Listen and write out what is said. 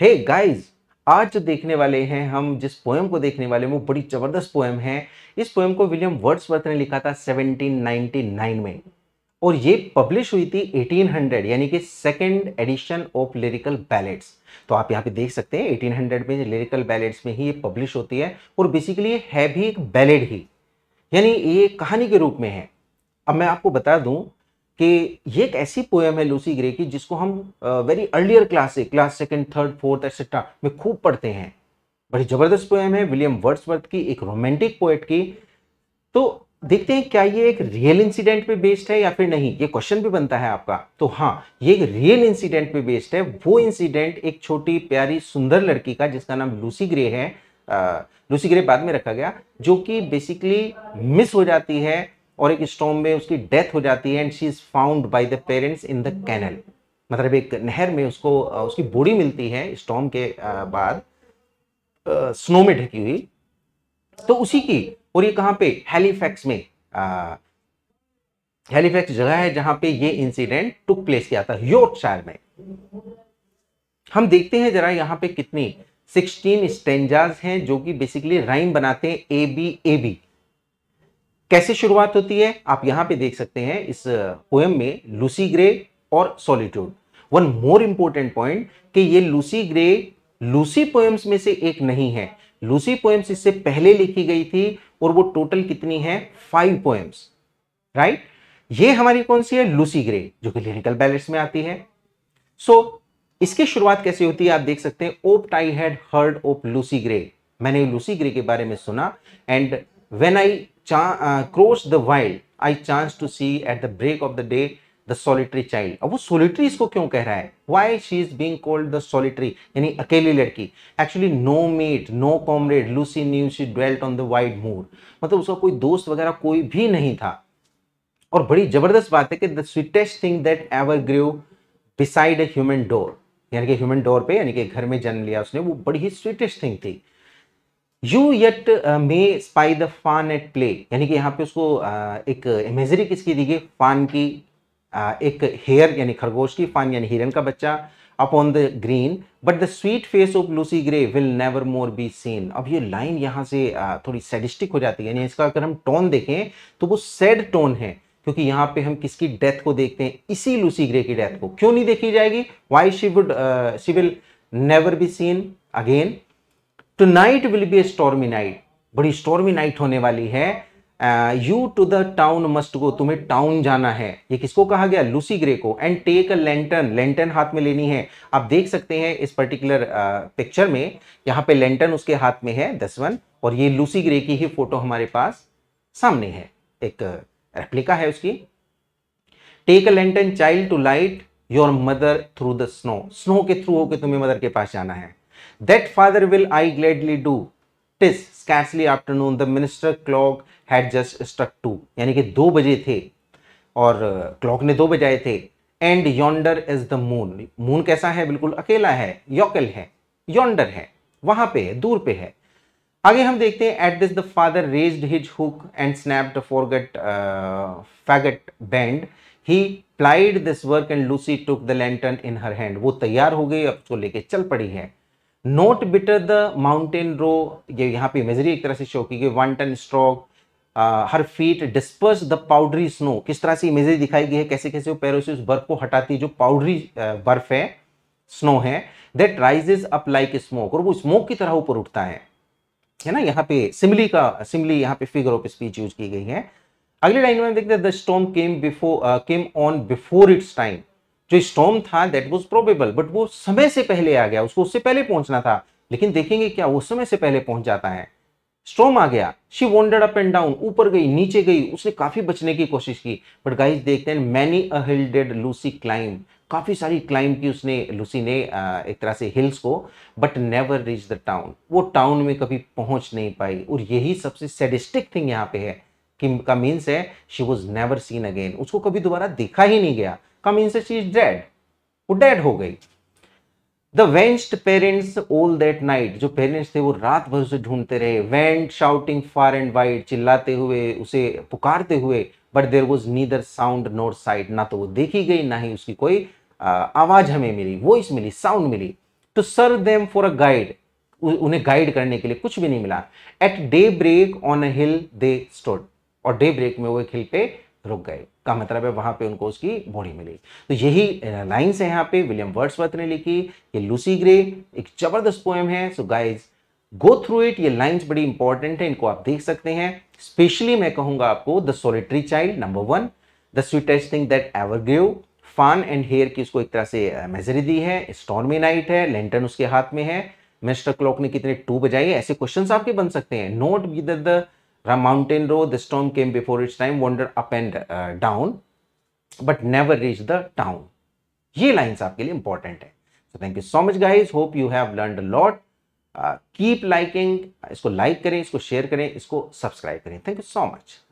हे hey guys आज जो देखने वाले हैं हम जिस पोएम को देखने वाले हैं वो बड़ी ज़बरदस्त पोएम है इस पोएम को विलियम वर्ड्सवर्थ ने लिखा था 1799 में और ये पब्लिश हुई थी 1800 यानी कि second edition of Lyrical Ballads तो आप यहाँ पे देख सकते हैं 1800 में लिरिकल बैलेट्स में ही ये पब्लिश होती है और बेसिकली है भी एक बैलेड ही यानी ये कहानी के रूप में है अब मैं आपको बता दूं कि ये एक ऐसी पोएम है लूसी ग्रे की जिसको हम वेरी अर्लियर क्लास से class second third fourth etcetera में खूब पढ़ते हैं बड़ी ज़बरदस्त पोएम है विलियम वर्ड्सवर्थ की एक रोमांटिक पोएट की तो देखते हैं क्या ये एक रियल इंसिडेंट पे बेस्ड है या फिर नहीं ये क्वेश्चन भी बनता है आपका तो हाँ ये एक रियल इंसिडेंट पे बेस्ड है वो इंसिडेंट एक छोटी प्यारी सुंदर लड़की का जिसका नाम लूसी ग्रे है आ, लूसी ग्रे बाद में रखा गया जो कि बेसिकली मिस हो जाती है और एक स्टॉम में उसकी डेथ हो जाती है and she is found by the parents in the canal मतलब एक नहर में उसको उसकी बॉडी मिलती है स्टॉम के बाद स्नो में ढकी हुई तो उसी की और ये कहाँ पे हेलीफैक्स में हेलीफैक्स जगह है जहां पे ये इंसिडेंट टुक प्लेस किया था शायर में हम देखते हैं जरा यहाँ पे कितनी 16 स्टेंजाज हैं जो कि बेसिकली राइम बनाते हैं ए बी ए बी कैसे शुरुआत होती है आप यहां पे देख सकते हैं इस पोएम में लूसी ग्रे और solitude one more important point कि ये लूसी ग्रे लूसी पोएम्स में से एक नहीं है लूसी पोएम्स इससे पहले लिखी गई थी और वो टोटल कितनी है फाइव पोएम्स राइट ये हमारी कौन सी है लूसी ग्रे जो कि लिरिकल बैलेट्स में आती है सो so, इसकी शुरुआत कैसे होती है आप देख सकते हैं oft I had heard of Lucy Gray मैंने लूसी ग्रे के बारे में सुना and When I uh, crossed the wild, I chanced to see at the break of the day the solitary child अब वो सोलिटरी इसको क्यों कह रहा है why she is being called the solitary यानी अकेली लड़की actually no mate no comrade Lucy knew she dwelt on the wide moor मतलब उसका कोई दोस्त वगैरह कोई भी नहीं था और बड़ी जबरदस्त बात है कि the sweetest thing that ever grew beside a human door यानी कि ह्यूमन डोर पे यानी कि घर में जन्म लिया उसने वो बड़ी ही स्वीटेस्ट थिंग थी you yet may spy the fawn at play यानी कि यहाँ पे उसको uh, एक इमेजरी किसकी दी गई फान की uh, एक हेयर यानी खरगोश की फान यानी हिरन का बच्चा upon the green but the sweet face of Lucy Gray will never more be seen अब ये लाइन यहाँ से uh, थोड़ी सैडिस्टिक हो जाती है यानी इसका अगर हम टोन देखें तो वो सैड टोन है क्योंकि यहाँ पे हम किसकी डेथ को देखते हैं इसी लूसी ग्रे की डेथ को क्यों नहीं देखी जाएगी why she would she will never be seen again tonight will be a stormy night बड़ी स्टॉर्मी नाइट होने वाली है you to the town must go तुम्हें टाउन जाना है ये किसको कहा गया लूसी ग्रे को and take a lantern lantern हाथ में लेनी है आप देख सकते हैं इस पर्टिकुलर पिक्चर uh, में यहाँ पे लेंटन उसके हाथ में है दस वन और ये लूसी ग्रे की ही फोटो हमारे पास सामने है एक रेप्लिका uh, है उसकी take a lantern child to light your mother through the snow snow के थ्रू होकर तुम्हें मदर के पास जाना है That, father, will I gladly do. Tis scarcely afternoon, the minister clock had just struck two. यानी कि दो बजे थे और uh, clock ने दो बजाए थे and yonder is the moon moon कैसा है बिल्कुल अकेला है yokel है yonder है वहां पे है दूर पे है आगे हम देखते हैं at this the father raised his hook and snapped forget faggot band he plied this work and Lucy took the lantern in her hand वो तैयार हो गई अब उसको लेके चल पड़ी है not blither the mountain roe ये यहाँ पे इमेजरी एक तरह से शो की गई wanton stroke her feet disperse the powdery snow किस तरह से इमेजरी दिखाई गई है कैसे कैसे वो पैरों से उस बर्फ को हटाती जो पाउडरी बर्फ है स्नो है that rises up like smoke और वो स्मोक की तरह ऊपर उठता है है ना यहाँ पे सिमली का सिमली यहाँ पे फिगर ऑफ स्पीच यूज की गई है अगली लाइन में देखते हैं the storm came before came on before its time जो स्टॉम था दैट वॉज प्रोबेबल बट वो समय से पहले आ गया उसको उससे पहले पहुंचना था लेकिन देखेंगे क्या वो समय से पहले पहुंच जाता है स्ट्रोम आ गया she wandered up and down ऊपर गई नीचे गई उसने काफी बचने की कोशिश की बट गाइज देखते हैं many a did Lucy climb काफी सारी क्लाइम की उसने लूसी ने एक तरह से हिल्स को but never reach the town वो टाउन में कभी पहुंच नहीं पाई और यही सबसे सेडिस्टिक थिंग यहाँ पे है कि का मीन्स है she was never seen again उसको कभी दोबारा देखा ही नहीं गया का मीन्स है शी इज डेड वो डेड हो गई the wretched parents all that night जो पेरेंट्स थे वो रात भर उसे ढूंढते रहे went shouting far and wide चिल्लाते हुए उसे पुकारते हुए but there was neither sound nor sight ना तो वो देखी गई ना ही उसकी कोई आ, आवाज हमें मिली वॉइस मिली साउंड मिली to serve them for a guide उन्हें गाइड करने के लिए कुछ भी नहीं मिला at daybreak on a hill they stood और डे ब्रेक में वो एक हिल पे रुक गए का मतलब है वहाँ पे उनको उसकी बॉडी मिली तो यही लाइन्स है यहाँ पे विलियम वर्ड्सवर्थ ने लिखी ये लूसी ग्रे एक जबरदस्त पोएम है so guys go through it ये लाइन्स बड़ी इंपॉर्टेंट है इनको आप देख सकते हैं स्पेशली मैं कहूँगा आपको the solitary child number one the sweetest thing that ever grew fawn and hare की उसको एक तरह से मेजरी दी है स्टॉर्मी नाइट है लेंटन उसके हाथ में है मिस्टर क्लॉक ने कितने टू बजाई ऐसे क्वेश्चन आपके बन सकते हैं note with the mountain road, the storm came before its time, wandered up and uh, down, but never reached the town. ये लाइन्स आपके लिए इंपॉर्टेंट है so thank you so much guys hope you have learn lot keep liking इसको like like करें इसको share करें इसको subscribe करें थैंक यू सो मच